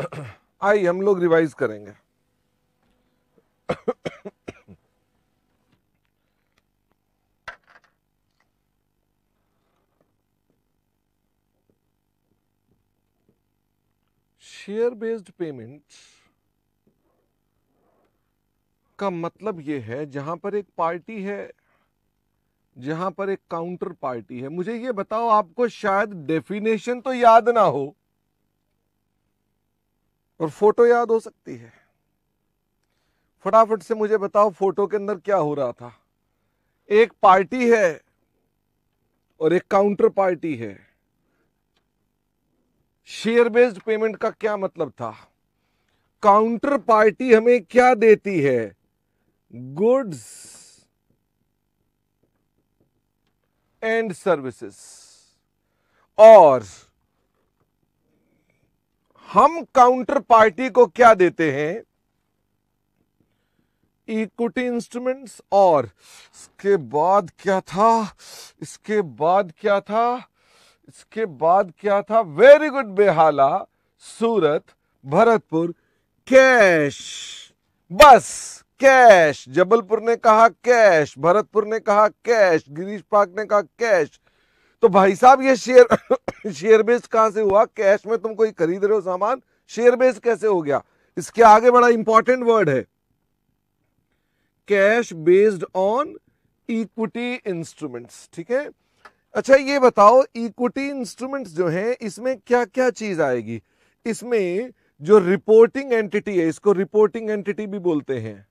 आइए हम लोग रिवाइज करेंगे शेयर बेस्ड पेमेंट का मतलब यह है जहां पर एक पार्टी है जहां पर एक काउंटर पार्टी है मुझे ये बताओ आपको शायद डेफिनेशन तो याद ना हो और फोटो याद हो सकती है फटाफट से मुझे बताओ फोटो के अंदर क्या हो रहा था एक पार्टी है और एक काउंटर पार्टी है शेयर बेस्ड पेमेंट का क्या मतलब था काउंटर पार्टी हमें क्या देती है गुड्स एंड सर्विसेस और हम काउंटर पार्टी को क्या देते हैं इक्विटी इंस्ट्रूमेंट्स और इसके बाद क्या था इसके बाद क्या था इसके बाद क्या था very good Behala Surat Bharatpur cash बस कैश जबलपुर ने कहा कैश भरतपुर ने कहा कैश गिरीश पाक ने कहा कैश तो भाई साहब ये शेयर शेयर बेस कहां से हुआ कैश में तुम कोई खरीद रहे हो सामान शेयर बेस कैसे हो गया इसके आगे बड़ा इंपॉर्टेंट वर्ड है cash based on equity instruments ठीक है अच्छा ये बताओ इक्विटी इंस्ट्रूमेंट्स जो हैं इसमें क्या क्या चीज आएगी इसमें जो रिपोर्टिंग एंटिटी है इसको रिपोर्टिंग एंटिटी भी बोलते हैं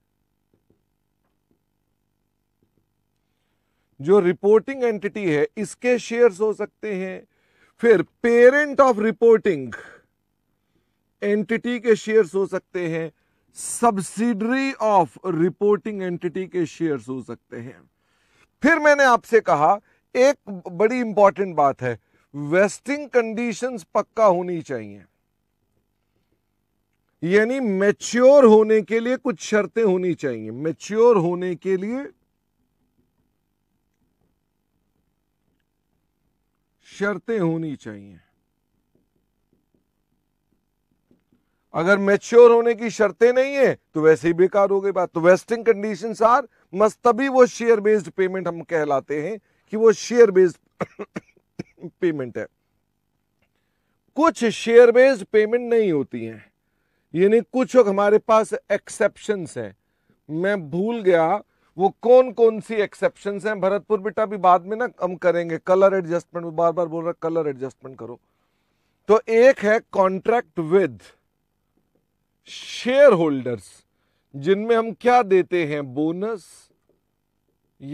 जो रिपोर्टिंग एंटिटी है इसके शेयर्स हो सकते हैं फिर पेरेंट ऑफ रिपोर्टिंग एंटिटी के शेयर्स हो सकते हैं सब्सिडरी ऑफ रिपोर्टिंग एंटिटी के शेयर्स हो सकते हैं फिर मैंने आपसे कहा एक बड़ी इंपॉर्टेंट बात है वेस्टिंग कंडीशंस पक्का होनी चाहिए यानी मैच्योर होने के लिए कुछ शर्तें होनी चाहिए मैच्योर होने के लिए शर्तें होनी चाहिए अगर मेच्योर होने की शर्तें नहीं है तो वैसे ही बेकार हो गई बात तो वेस्टिंग कंडीशन आर मस्त तभी वो शेयर बेस्ड पेमेंट हम कहलाते हैं कि वो शेयर बेस्ड पेमेंट है कुछ शेयर बेस्ड पेमेंट नहीं होती हैं यानी कुछ हमारे पास एक्सेप्शन हैं मैं भूल गया वो कौन कौन सी एक्सेप्शन हैं भरतपुर बेटा भी बाद में ना हम करेंगे कलर एडजस्टमेंट बार बार बोल रहा कलर एडजस्टमेंट करो तो एक है कॉन्ट्रैक्ट विद शेयर होल्डर्स जिनमें हम क्या देते हैं बोनस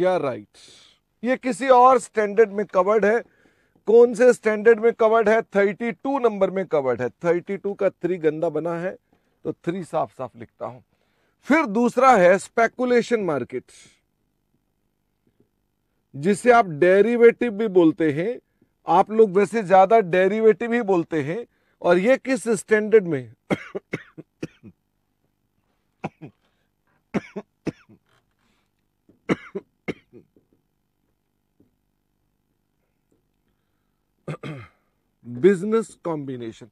या राइट्स ये किसी और स्टैंडर्ड में कवर्ड है कौन से स्टैंडर्ड में कवर्ड है 32 नंबर में कवर्ड है 32 का थ्री गंदा बना है तो थ्री साफ साफ लिखता हूं फिर दूसरा है स्पेकुलेशन मार्केट जिसे आप डेरिवेटिव भी बोलते हैं आप लोग वैसे ज्यादा डेरिवेटिव ही बोलते हैं और ये किस स्टैंडर्ड में बिजनेस कॉम्बिनेशन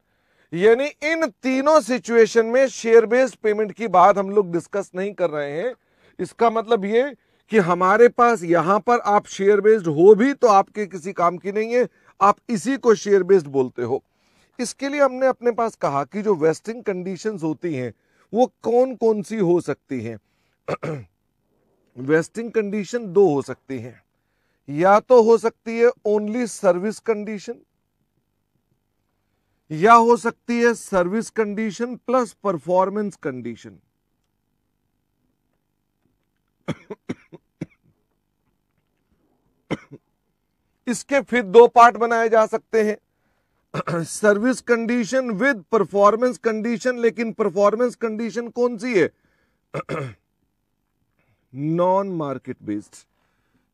यानी इन तीनों सिचुएशन में शेयर बेस्ड पेमेंट की बात हम लोग डिस्कस नहीं कर रहे हैं इसका मतलब ये कि हमारे पास यहां पर आप शेयर बेस्ड हो भी तो आपके किसी काम की नहीं है आप इसी को शेयर बेस्ड बोलते हो इसके लिए हमने अपने पास कहा कि जो वेस्टिंग कंडीशन होती हैं वो कौन कौन सी हो सकती हैं वेस्टिंग कंडीशन दो हो सकती हैं या तो हो सकती है ओनली सर्विस कंडीशन या हो सकती है service condition plus performance condition इसके फिर दो पार्ट बनाए जा सकते हैं service condition with performance condition लेकिन परफॉर्मेंस कंडीशन कौन सी है non market based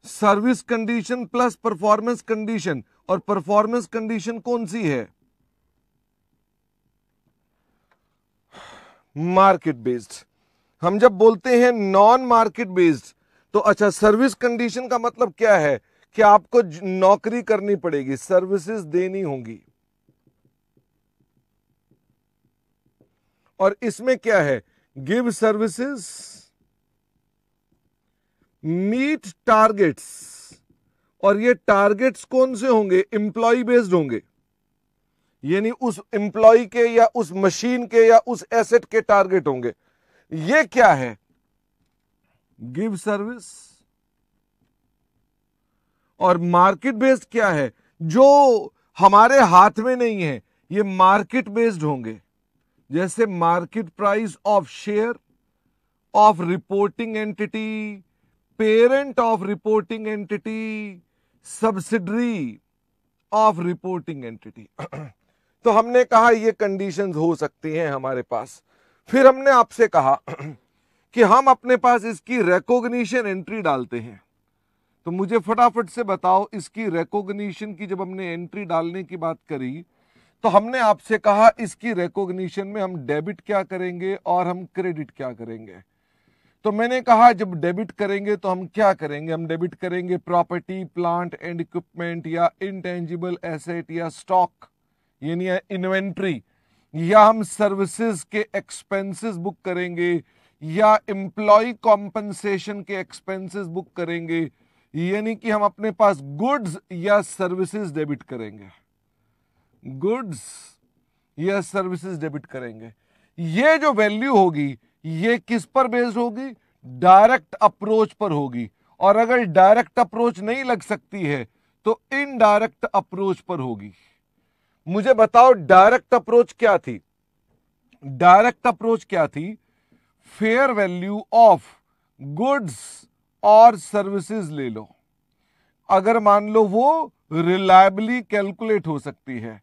service condition plus performance condition और परफॉर्मेंस कंडीशन कौन सी है मार्केट बेस्ड हम जब बोलते हैं नॉन मार्केट बेस्ड तो अच्छा सर्विस कंडीशन का मतलब क्या है कि आपको नौकरी करनी पड़ेगी सर्विसेज देनी होंगी और इसमें क्या है गिव सर्विसेज मीट टारगेट्स और ये टारगेट्स कौन से होंगे इंप्लॉय बेस्ड होंगे यानी उस एम्प्लॉय के या उस मशीन के या उस एसेट के टारगेट होंगे ये क्या है गिव सर्विस और मार्केट बेस्ड क्या है जो हमारे हाथ में नहीं है ये मार्केट बेस्ड होंगे जैसे market price of share of reporting entity parent of reporting entity subsidiary of reporting entity तो हमने कहा ये कंडीशन हो सकती हैं हमारे पास फिर हमने आपसे कहा कि हम अपने पास इसकी रेकोग्निशन एंट्री डालते हैं तो मुझे फटाफट से बताओ इसकी रेकोग्निशन की जब हमने एंट्री डालने की बात करी तो हमने आपसे कहा इसकी रेकोग्निशन में हम डेबिट क्या करेंगे और हम क्रेडिट क्या करेंगे तो मैंने कहा जब डेबिट करेंगे तो हम क्या करेंगे हम डेबिट करेंगे प्रॉपर्टी प्लांट एंड इक्विपमेंट या इनटेंजिबल एसेट या स्टॉक यानी इन्वेंट्री या हम सर्विसेज के एक्सपेंसेस बुक करेंगे या एम्प्लॉय कॉम्पनसेशन के एक्सपेंसेस बुक करेंगे यानी कि हम अपने पास गुड्स या सर्विसेज डेबिट करेंगे गुड्स या सर्विसेज डेबिट करेंगे ये जो वैल्यू होगी ये किस पर बेस्ड होगी डायरेक्ट अप्रोच पर होगी और अगर डायरेक्ट अप्रोच नहीं लग सकती है तो इनडायरेक्ट अप्रोच पर होगी मुझे बताओ डायरेक्ट अप्रोच क्या थी डायरेक्ट अप्रोच क्या थी फेयर वैल्यू ऑफ गुड्स और सर्विसेज ले लो अगर मान लो वो रिलायबली कैलकुलेट हो सकती है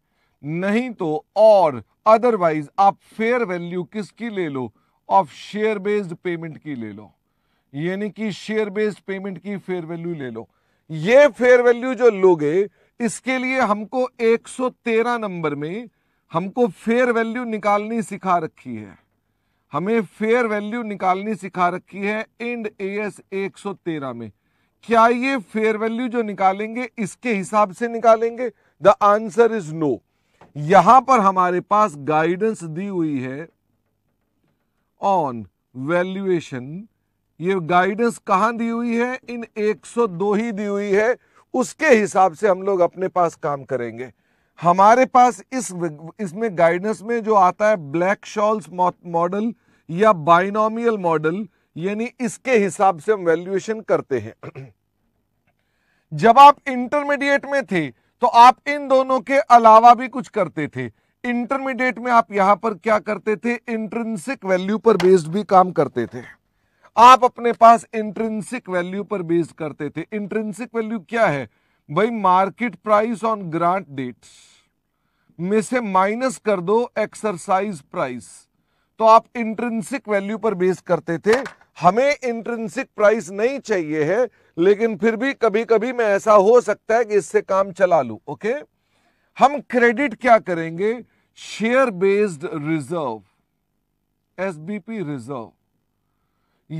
नहीं तो और अदरवाइज आप फेयर वैल्यू किसकी ले लो ऑफ शेयर बेस्ड पेमेंट की ले लो यानी कि शेयर बेस्ड पेमेंट की फेयर वैल्यू ले लो ये फेयर वैल्यू जो लोगे इसके लिए हमको 113 नंबर में हमको फेयर वैल्यू निकालनी सिखा रखी है हमें फेयर वैल्यू निकालनी सिखा रखी है एंड ए एस एक में क्या ये फेयर वैल्यू जो निकालेंगे इसके हिसाब से निकालेंगे द आंसर इज नो यहां पर हमारे पास गाइडेंस दी हुई है ऑन वैल्यूएशन ये गाइडेंस कहां दी हुई है इन 102 ही दी हुई है उसके हिसाब से हम लोग अपने पास काम करेंगे हमारे पास इस इसमें गाइडेंस में जो आता है ब्लैक शॉल्स मॉडल या बाइनोमियल मॉडल यानी इसके हिसाब से हम वैल्यूएशन करते हैं जब आप इंटरमीडिएट में थे तो आप इन दोनों के अलावा भी कुछ करते थे इंटरमीडिएट में आप यहां पर क्या करते थे इंट्रेंसिक वैल्यू पर बेस्ड भी काम करते थे आप अपने पास इंट्रेंसिक वैल्यू पर बेस करते थे इंट्रेंसिक वैल्यू क्या है भाई market price on grant dates में से माइनस कर दो एक्सरसाइज प्राइस तो आप इंट्रेंसिक वैल्यू पर बेस करते थे हमें इंट्रेंसिक प्राइस नहीं चाहिए है लेकिन फिर भी कभी कभी मैं ऐसा हो सकता है कि इससे काम चला लू ओके हम क्रेडिट क्या करेंगे share based reserve SBP reserve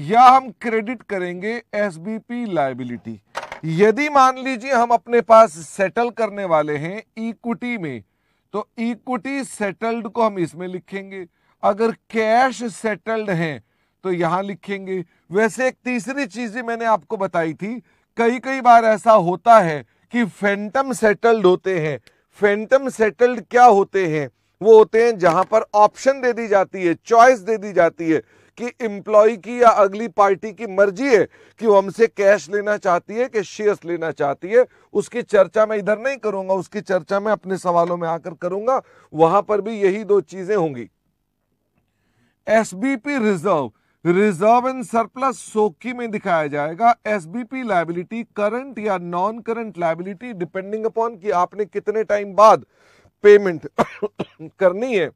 या हम क्रेडिट करेंगे एस लाइबिलिटी यदि मान लीजिए हम अपने पास सेटल करने वाले हैं इक्विटी में तो इक्विटी सेटल्ड को हम इसमें लिखेंगे अगर कैश सेटल्ड हैं तो यहां लिखेंगे वैसे एक तीसरी चीज मैंने आपको बताई थी कई कई बार ऐसा होता है कि फैंटम सेटल्ड होते हैं फैंटम सेटल्ड क्या होते हैं वो होते हैं जहां पर ऑप्शन दे दी जाती है चॉइस दे दी जाती है कि इंप्लॉय की या अगली पार्टी की मर्जी है कि वो हमसे कैश लेना चाहती है कि शेयर्स लेना चाहती है उसकी चर्चा मैं इधर नहीं करूंगा उसकी चर्चा मैं अपने सवालों में आकर करूंगा वहां पर भी यही दो चीजें होंगी S reserve reserve and surplus SOCIE में दिखाया जाएगा S B P liability current या non current liability depending upon कि आपने कितने टाइम बाद पेमेंट करनी है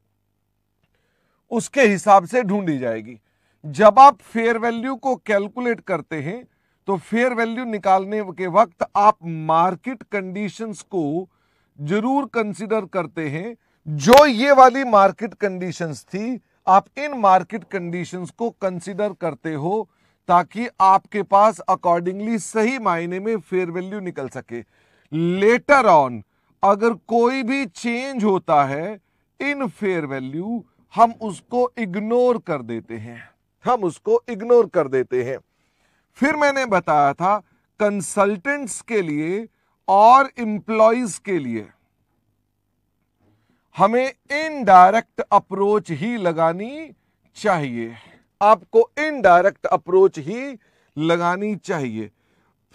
उसके हिसाब से ढूंढी जाएगी जब आप फेयर वैल्यू को कैलकुलेट करते हैं तो फेयर वैल्यू निकालने के वक्त आप मार्केट कंडीशंस को जरूर कंसिडर करते हैं जो ये वाली मार्केट कंडीशंस थी आप इन मार्केट कंडीशंस को कंसिडर करते हो ताकि आपके पास अकॉर्डिंगली सही मायने में फेयर वैल्यू निकल सके लेटर ऑन अगर कोई भी चेंज होता है इन फेयर वैल्यू हम उसको इग्नोर कर देते हैं हम उसको इग्नोर कर देते हैं फिर मैंने बताया था कंसल्टेंट्स के लिए और इंप्लॉइज के लिए हमें इनडायरेक्ट अप्रोच ही लगानी चाहिए आपको इनडायरेक्ट अप्रोच ही लगानी चाहिए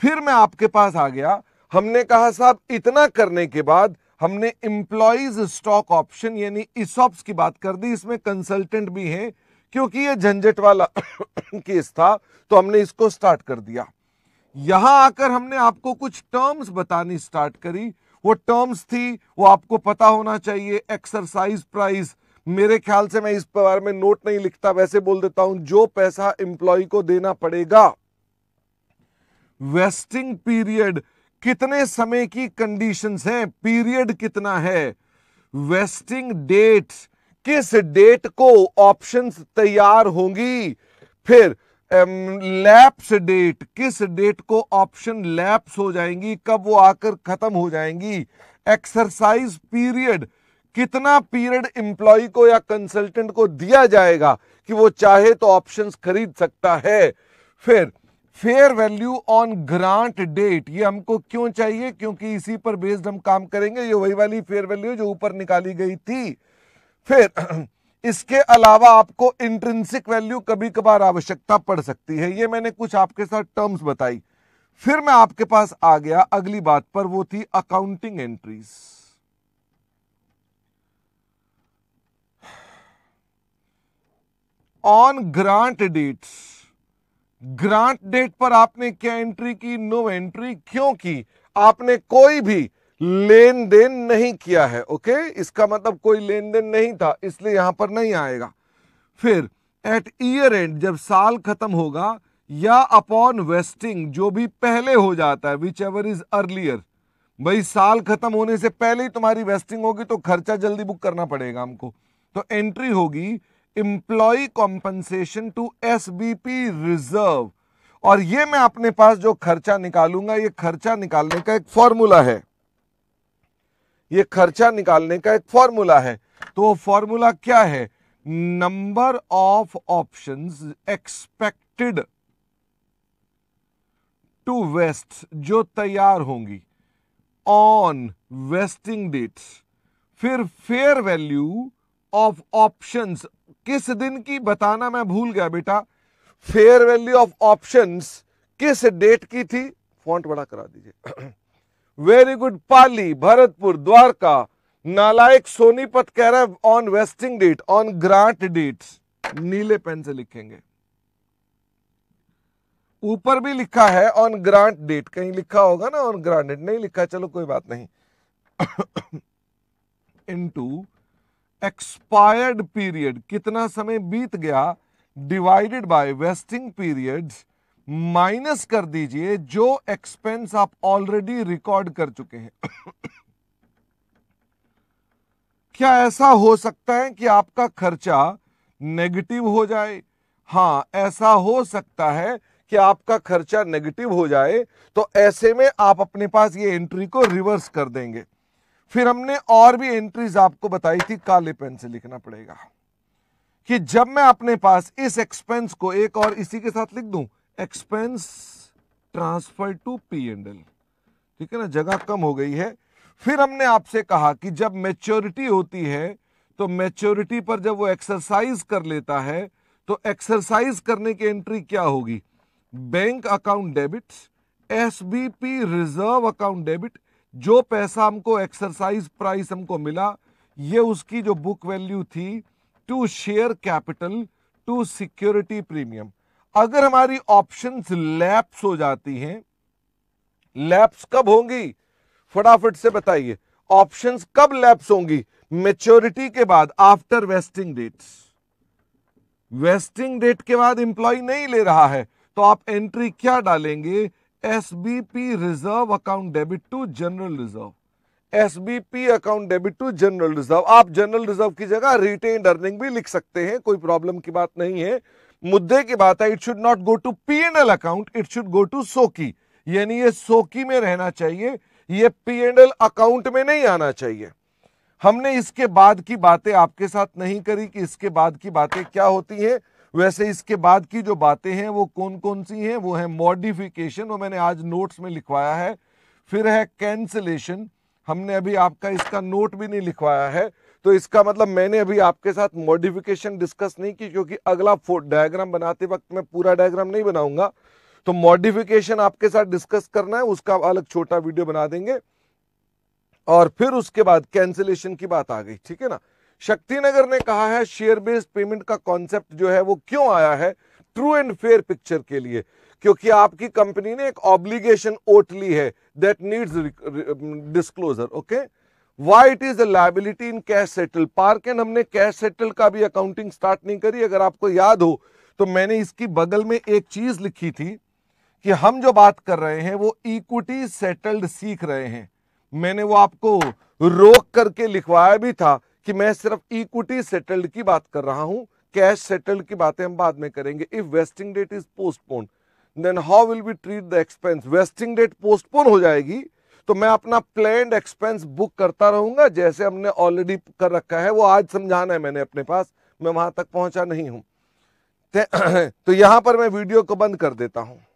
फिर मैं आपके पास आ गया हमने कहा साहब इतना करने के बाद हमने इंप्लॉइज स्टॉक ऑप्शन यानी इसॉप्स की बात कर दी इसमें कंसल्टेंट भी हैं क्योंकि ये झंझट वाला केस था तो हमने इसको स्टार्ट कर दिया यहां आकर हमने आपको कुछ टर्म्स बतानी स्टार्ट करी वो टर्म्स थी वो आपको पता होना चाहिए एक्सरसाइज प्राइस मेरे ख्याल से मैं इस बारे में नोट नहीं लिखता वैसे बोल देता हूं जो पैसा एम्प्लॉय को देना पड़ेगा वेस्टिंग पीरियड कितने समय की कंडीशंस हैं पीरियड कितना है वेस्टिंग डेट्स किस डेट को ऑप्शंस तैयार होंगी फिर लैप्स um, डेट किस डेट को ऑप्शन लैप्स हो जाएंगी कब वो आकर खत्म हो जाएंगी एक्सरसाइज पीरियड कितना पीरियड एम्प्लॉय को या कंसल्टेंट को दिया जाएगा कि वो चाहे तो ऑप्शंस खरीद सकता है फिर fair value on grant date ये हमको क्यों चाहिए क्योंकि इसी पर बेस्ड हम काम करेंगे ये वही वाली फेयर वैल्यू जो ऊपर निकाली गई थी फिर इसके अलावा आपको इंट्रेंसिक वैल्यू कभी कभार आवश्यकता पड़ सकती है ये मैंने कुछ आपके साथ टर्म्स बताई फिर मैं आपके पास आ गया अगली बात पर वो थी accounting entries on grant dates grant date पर आपने क्या एंट्री की नो एंट्री क्यों की आपने कोई भी लेन देन नहीं किया है ओके इसका मतलब कोई लेन देन नहीं था इसलिए यहां पर नहीं आएगा फिर एट ईयर एंड जब साल खत्म होगा या अपॉन वेस्टिंग जो भी पहले हो जाता है विच एवर इज अर्लियर भाई साल खत्म होने से पहले ही तुम्हारी वेस्टिंग होगी तो खर्चा जल्दी बुक करना पड़ेगा हमको तो एंट्री होगी employee compensation to S reserve और ये मैं अपने पास जो खर्चा निकालूंगा ये खर्चा निकालने का एक फॉर्मूला है ये खर्चा निकालने का एक फॉर्मूला है तो वो फॉर्मूला क्या है number of options expected to vest जो तैयार होंगी ऑन वेस्टिंग डेट्स फिर फेयर वैल्यू ऑफ ऑप्शंस किस दिन की बताना मैं भूल गया बेटा फेयर वैल्यू ऑफ ऑप्शंस किस डेट की थी फॉन्ट बड़ा करा दीजिए वेरी गुड पाली भरतपुर द्वारका नालायक सोनीपत कह रहा है on vesting date on grant dates नीले पेन से लिखेंगे ऊपर भी लिखा है ऑन ग्रांट डेट कहीं लिखा होगा ना ऑन ग्रांट डेट नहीं लिखा चलो कोई बात नहीं इनटू एक्सपायर्ड पीरियड कितना समय बीत गया divided by vesting periods minus कर दीजिए जो एक्सपेंस आप ऑलरेडी रिकॉर्ड कर चुके हैं क्या ऐसा हो सकता है कि आपका खर्चा नेगेटिव हो जाए हां ऐसा हो सकता है कि आपका खर्चा नेगेटिव हो जाए तो ऐसे में आप अपने पास ये एंट्री को रिवर्स कर देंगे फिर हमने और भी एंट्रीज आपको बताई थी काले पेन से लिखना पड़ेगा कि जब मैं अपने पास इस एक्सपेंस को एक और इसी के साथ लिख दूं expense transfer to P and L ठीक है ना जगह कम हो गई है फिर हमने आपसे कहा कि जब मेच्योरिटी होती है तो मेच्योरिटी पर जब वो एक्सरसाइज कर लेता है तो एक्सरसाइज करने की एंट्री क्या होगी bank account debit S reserve account debit जो पैसा हमको एक्सरसाइज प्राइस हमको मिला ये उसकी जो बुक वैल्यू थी to share capital to security premium अगर हमारी ऑप्शंस लैप्स हो जाती हैं लैप्स कब होंगी फटाफट से बताइए ऑप्शंस कब लैप्स होंगी मेच्योरिटी के बाद after vesting dates vesting date के बाद इंप्लॉय नहीं ले रहा है तो आप एंट्री क्या डालेंगे S B P reserve account debit to general reserve S B P account debit to general reserve आप जनरल रिजर्व की जगह रिटेन अर्निंग भी लिख सकते हैं कोई प्रॉब्लम की बात नहीं है मुद्दे की बात है it should not go to P and L account it should go to SOCIE यानी ये सोकी में रहना चाहिए ये पी एंड एल अकाउंट में नहीं आना चाहिए हमने इसके बाद की बातें आपके साथ नहीं करी कि इसके बाद की बातें क्या होती हैं वैसे इसके बाद की जो बातें हैं वो कौन कौन सी हैं वो है मॉडिफिकेशन वो मैंने आज नोट्स में लिखवाया है फिर है कैंसिलेशन हमने अभी आपका इसका नोट भी नहीं लिखवाया है तो इसका मतलब मैंने अभी आपके साथ मॉडिफिकेशन डिस्कस नहीं की क्योंकि अगला डायग्राम बनाते वक्त मैं पूरा डायग्राम नहीं बनाऊंगा तो मॉडिफिकेशन आपके साथ डिस्कस करना है उसका अलग छोटा वीडियो बना देंगे और फिर उसके बाद कैंसिलेशन की बात आ गई ठीक है ना शक्तिनगर ने कहा है शेयर बेस्ड पेमेंट का कॉन्सेप्ट जो है वो क्यों आया है ट्रू एंड फेयर पिक्चर के लिए क्योंकि आपकी कंपनी ने एक ऑब्लिगेशन ओट ली है that needs disclosure okay why it is a liability in cash settle part and हमने कैश सेटल का भी अकाउंटिंग स्टार्ट नहीं करी अगर आपको याद हो तो मैंने इसकी बगल में एक चीज लिखी थी कि हम जो बात कर रहे हैं वो इक्विटी सेटल्ड सीख रहे हैं मैंने वो आपको रोक करके लिखवाया भी था कि मैं सिर्फ इक्विटी सेटल्ड की बात कर रहा हूं कैश सेटल्ड की बातें हम बाद में करेंगे if vesting date is postpone then how will be treat the expense vesting date postpone हो जाएगी तो मैं अपना प्लेन एक्सपेंस बुक करता रहूंगा जैसे हमने ऑलरेडी कर रखा है वो आज समझाना है मैंने अपने पास मैं वहां तक पहुंचा नहीं हूं तो यहां पर मैं वीडियो को बंद कर देता हूं